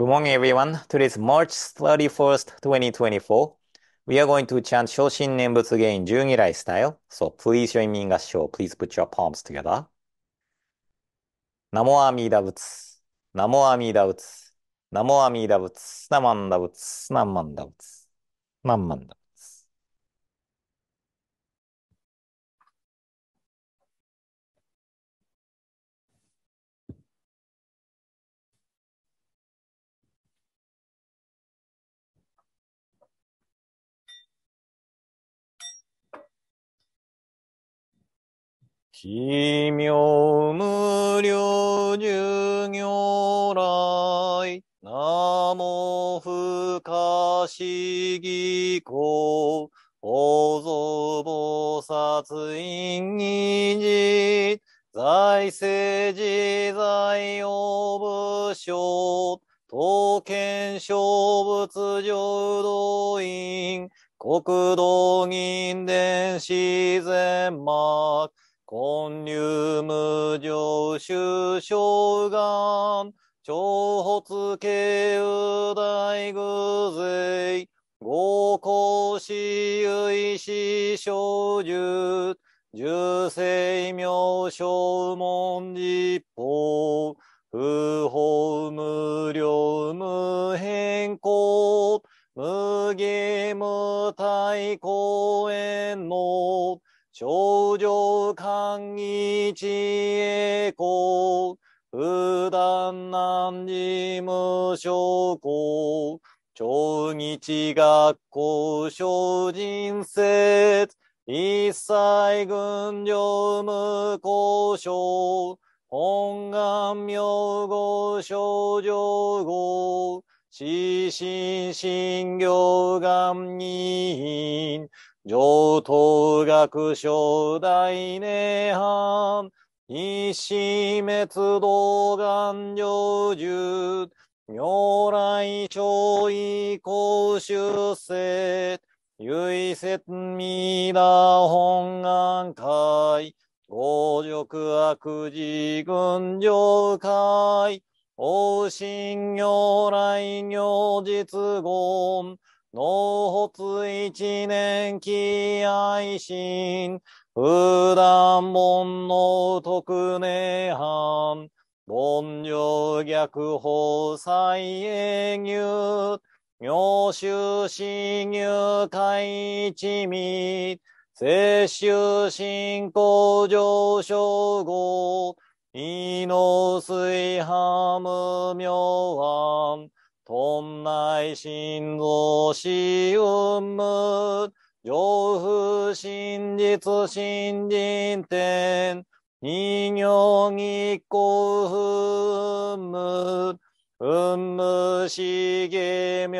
Good morning, everyone. Today is March 31st, 2024. We are going to chant Shoshin Nembutsu Gain Jungirai style. So please join me in Gassho. Please put your palms together. Namo Amida Butsu. Namo Amida Butsu. Namo Amida Butsu. Namanda Butsu. Namanda Butsu. Namanda Butsu. 奇妙無量寿業来、なも不可思議公、法蔵菩薩院議事、財政自在応武将、刀剣小物上土院、国道銀伝自然幕、根入無常修正願、超発慶右大愚税、合公私有志小術、十世名正文字、法、不法無量無変更、無限無対公園の、症状感一栄光、普段難事無症候、超日学校小人説、一切群上無交渉、本願名号症状号、死心心行願人、上等学小大涅槃、一死滅動願成就、如来超異公修正、唯説未だ本願会、五辱悪事群上会、王信如来如実言、脳骨一年期愛心、普段門の特寧藩、論領逆法再営入、妙修侵入会一味、摂取進行上昇後、胃のスイ無明案、頓内心臓死運む、上風真実心人天、二こ一ふ運む。運無しげむ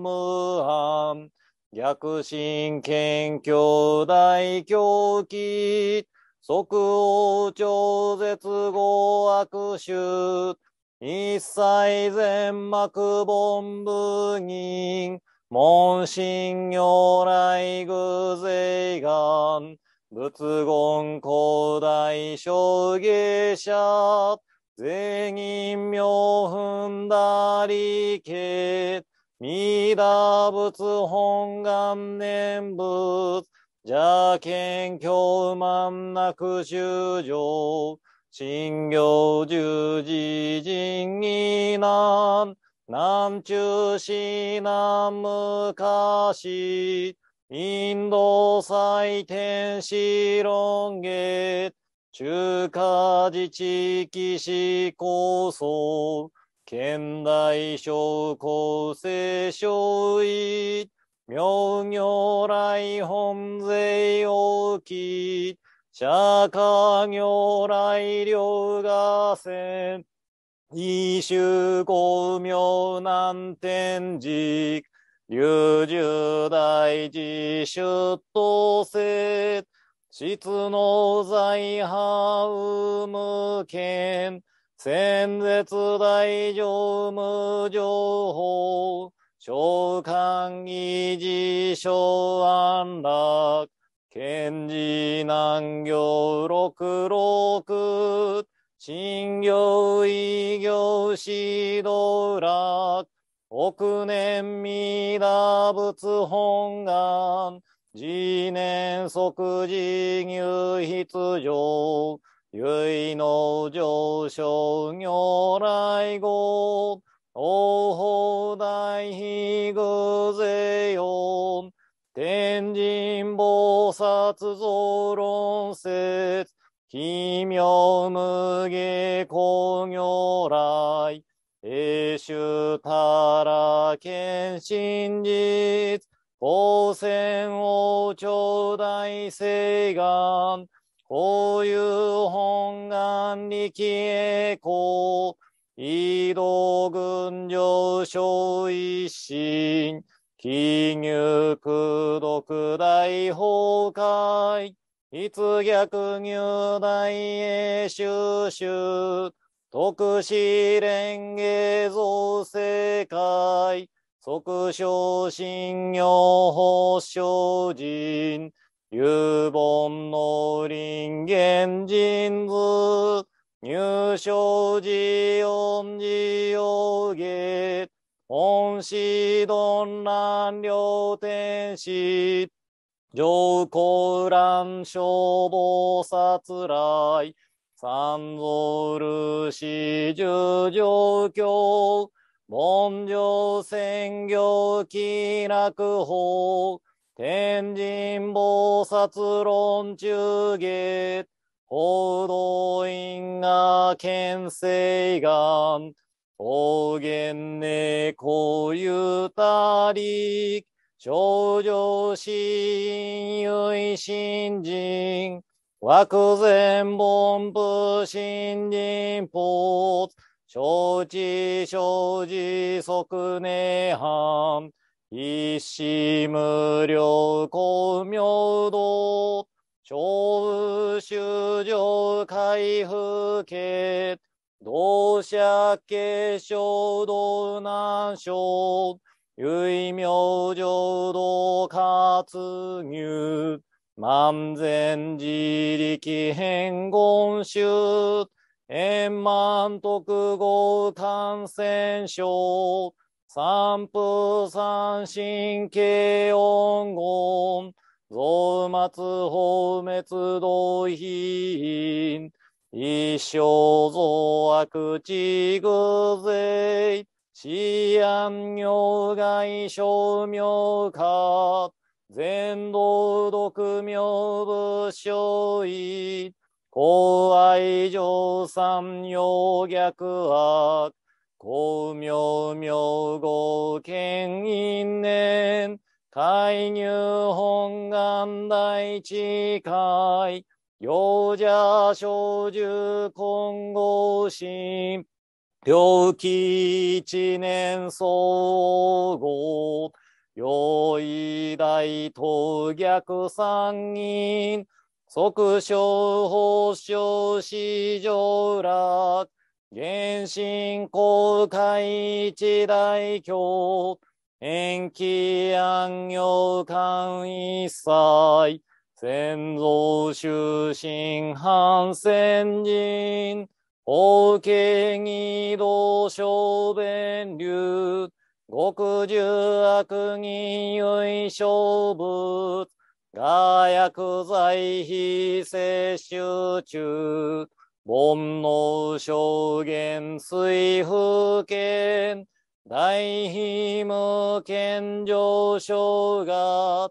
無反、逆心謙虚大狂気、即応超絶合悪臭、一切全幕本部人、門神如来偶税願、仏言古代小芸者、税人名分だりけ、弥陀仏本願念仏、邪剣教満なく修行、新行十字人義難、南中市南昔、インド祭典史論月、中華自治騎士構想、現代小構生小位、妙行来本税大き、釈迦如来両河川。異周公明南天寺、流十大寺出頭せ、質の財派無権、戦絶大乗無情報、召喚議事所安楽、賢治難行六六、新行異行指導楽、億年未打仏本願、次年即時入筆上、唯の上昇如来語、王法大非偶税用、菩薩像論説、奇妙無下工業来、英州たら剣真実、光線王朝大聖願、こういう本願力栄光、移動群上昇一心、金融苦毒大崩壊。いつ逆入大へ収集。特使連芸造世界。即昇信用保証人。有本の林源人図。入賞寺四寺用芸。恩師丼南両天使、上皇乱消防殺来、三蔵る四十上京、文上専業気楽法、天神菩薩論中下、報道院が県西岸、方言猫ゆたり、少女親友新人、枠前本部新人ポーツ、承知承知即根半、一心無料公明度、小宇修上回復同社継承道症、有唯名浄土活入、万全自力変言集、円満徳合感染症、三風三神経音言、増末放滅同品、一生増悪地偶税、思安妙外小妙化、全道独妙武将意、公愛上三妙逆悪、公妙妙号権因年、介入本願大地会、幼者小獣混合心、病気一年総合、用意大と逆三人、即小法小史上楽、原神公開一大教、延期安行官一切、先祖修身反戦人、法華義道小弁流、極十悪人唯小物、が薬在非摂取中、煩悩証言水風圏、大非無健上昇が、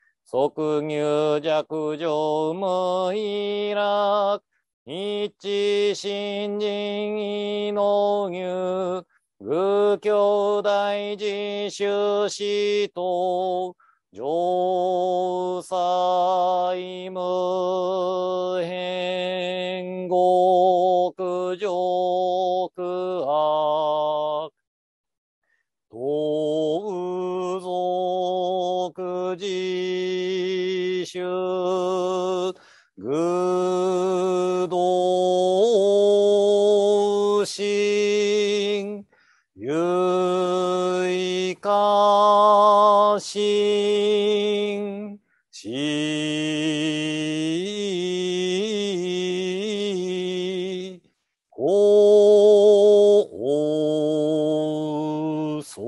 即入弱上無意楽。一新人異能入。愚教大自修士と。上西無変極上。心、し、こう、そ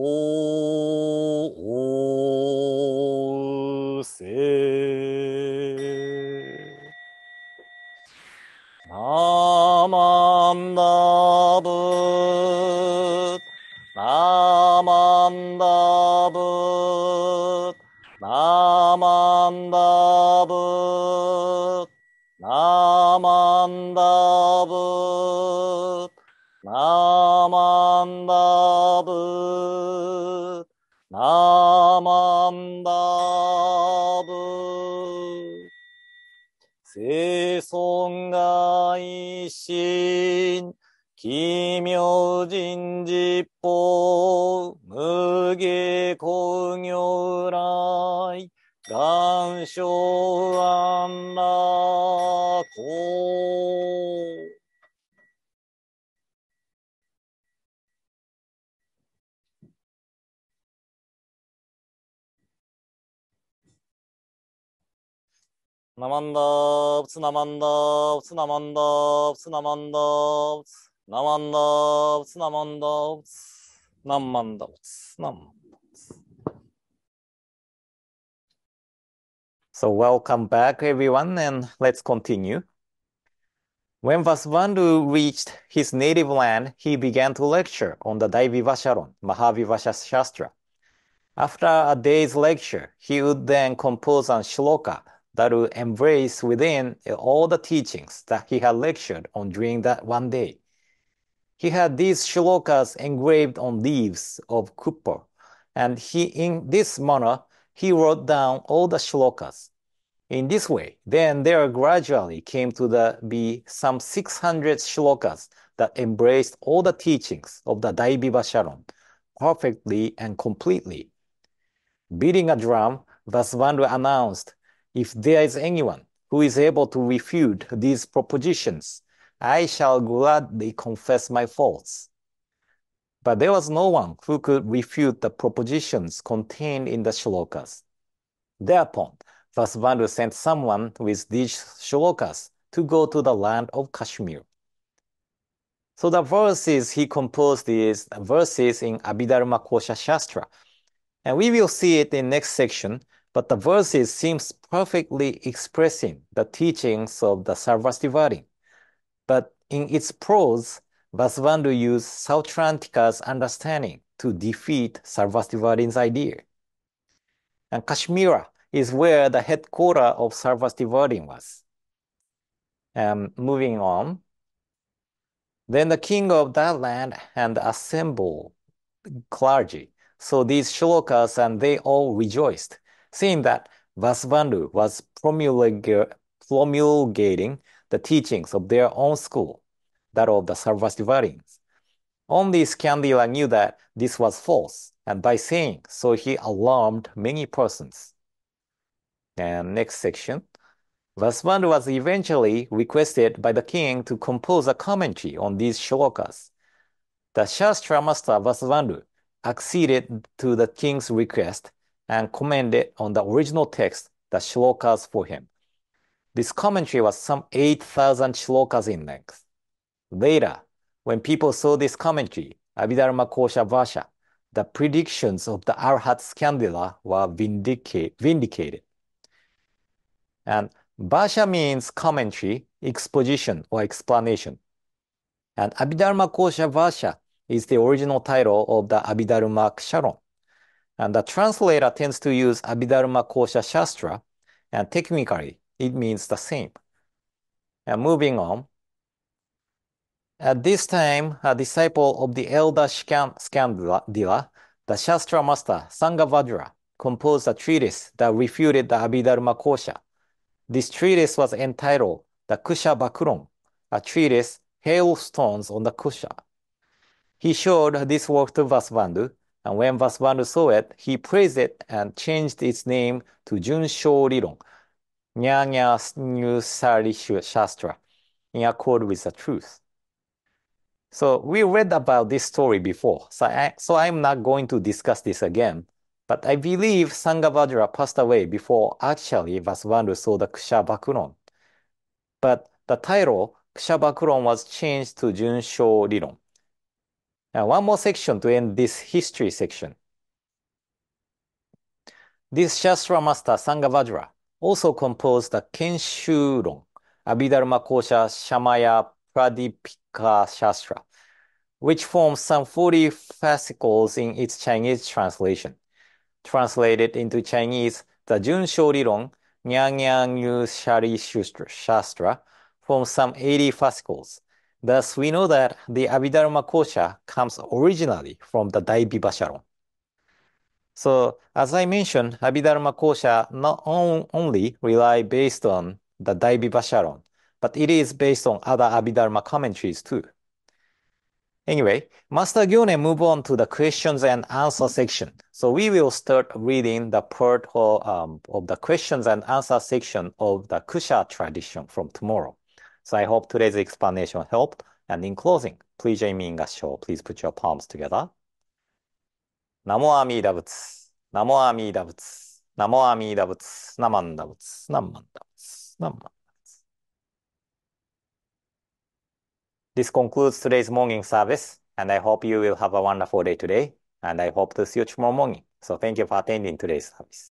う、せ、生存が一心、奇妙人実法、無下工業来、願書 Namandav, Namandav, Namandav, Namandav, Namandav, Namandav, Namandav, Namandav. So welcome back everyone and let's continue. When Vasubandhu reached his native land, he began to lecture on the Daivivasharon, Mahavivasha Shastra. After a day's lecture, he would then compose a shloka that will embrace within eh, all the teachings that he had lectured on during that one day. He had these shlokas engraved on leaves of kupar, and he in this manner he wrote down all the shlokas. In this way, then there gradually came to the, be some 600 shlokas that embraced all the teachings of the Daibiba Sharon perfectly and completely. Beating a drum, Vasubandhu announced if there is anyone who is able to refute these propositions, I shall gladly confess my faults. But there was no one who could refute the propositions contained in the shlokas. Thereupon, Vasubandhu sent someone with these shlokas to go to the land of Kashmir. So the verses he composed is verses in Abhidharma Kosha Shastra. And we will see it in next section but the verses seems perfectly expressing the teachings of the Sarvastivadi. But in its prose, Vasvandu used Sautrantica's understanding to defeat Sarvastivadi's idea. And Kashmira is where the headquarters of Sarvastivadin was. Um, moving on. Then the king of that land and assembled clergy. So these shlokas and they all rejoiced seeing that Vasubandhu was promulgating the teachings of their own school, that of the Sarvastivadins. Only Skandila knew that this was false, and by saying so, he alarmed many persons. And next section. Vasubandhu was eventually requested by the king to compose a commentary on these shlokas. The Shastra master Vasubandhu acceded to the king's request and commented on the original text, the shlokas for him. This commentary was some 8,000 shlokas in length. Later, when people saw this commentary, Abhidharma Kosha Vasha, the predictions of the Arhat Scandala were vindicate, vindicated. And Vasha means commentary, exposition, or explanation. And Abhidharma Kosha Vasha is the original title of the Abhidharma Ksharon. And the translator tends to use Abhidharma Kosha Shastra, and technically it means the same. And moving on. At this time, a disciple of the elder Skandila, the Shastra master Sanghavadra, composed a treatise that refuted the Abhidharma Kosha. This treatise was entitled the Kusha Bhakron, a treatise Hailstones on the Kusha. He showed this work to Vasvandu, and when Vasubandhu saw it, he praised it and changed its name to Junsho Rilong, Nyanya's new Sari Shastra, in accord with the truth. So we read about this story before, so, I, so I'm not going to discuss this again. But I believe Sanghavajra passed away before actually Vasubandhu saw the Kshabakuron. But the title, Kshabakuron, was changed to Junsho Rilong. Now, one more section to end this history section. This Shastra master Sangavajra also composed the Kenshūron, Abhidharma Kosha Shamaya Pradipika Shastra, which forms some 40 fascicles in its Chinese translation. Translated into Chinese, the Junshō Ron Nyang Yang Yu Shari Shastra, forms some 80 fascicles. Thus, we know that the Abhidharma Kosha comes originally from the Daivibhasaram. So, as I mentioned, Abhidharma Kosha not on, only rely based on the Daivibhasaram, but it is based on other Abhidharma commentaries too. Anyway, Master Gyune move on to the questions and answer section. So we will start reading the part of, um, of the questions and answer section of the Kusha tradition from tomorrow. So I hope today's explanation helped. And in closing, please join me in a s h o w Please put your palms together. ナモアミーダブツ。ナモアミーダブツ。ナモアミーダブツ。ナマンダブツ。ナマンダブツ。ナマンダブツ。This concludes today's morning service, and I hope you will have a wonderful day today, and I hope to see you tomorrow morning. So thank you for attending today's service.